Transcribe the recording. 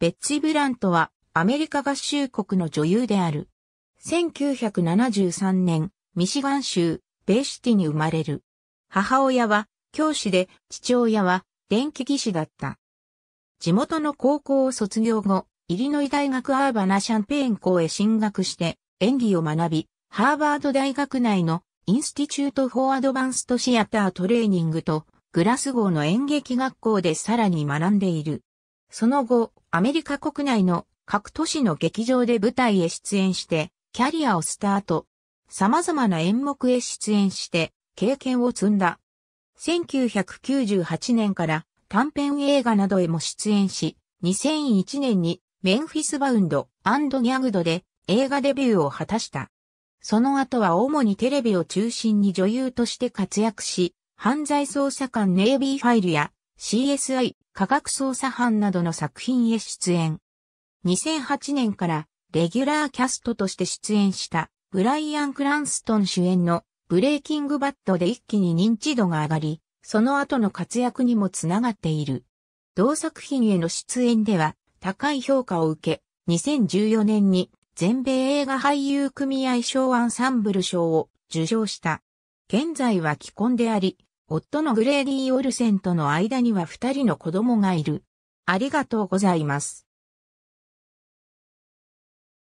ベッチ・ブラントはアメリカ合衆国の女優である。1973年、ミシガン州、ベイシティに生まれる。母親は教師で、父親は電気技師だった。地元の高校を卒業後、イリノイ大学アーバナシャンペーン校へ進学して演技を学び、ハーバード大学内のインスティチュート・フォー・アドバンスト・シアター・トレーニングとグラスゴーの演劇学校でさらに学んでいる。その後、アメリカ国内の各都市の劇場で舞台へ出演して、キャリアをスタート。様々な演目へ出演して、経験を積んだ。1998年から短編映画などへも出演し、2001年にメンフィスバウンドギャグドで映画デビューを果たした。その後は主にテレビを中心に女優として活躍し、犯罪捜査官ネイビーファイルや CSI 科学捜査班などの作品へ出演。2008年からレギュラーキャストとして出演したブライアン・クランストン主演のブレイキングバットで一気に認知度が上がり、その後の活躍にもつながっている。同作品への出演では高い評価を受け、2014年に全米映画俳優組合賞アンサンブル賞を受賞した。現在は既婚であり、夫のグレーディー・オルセンとの間には二人の子供がいる。ありがとうございます。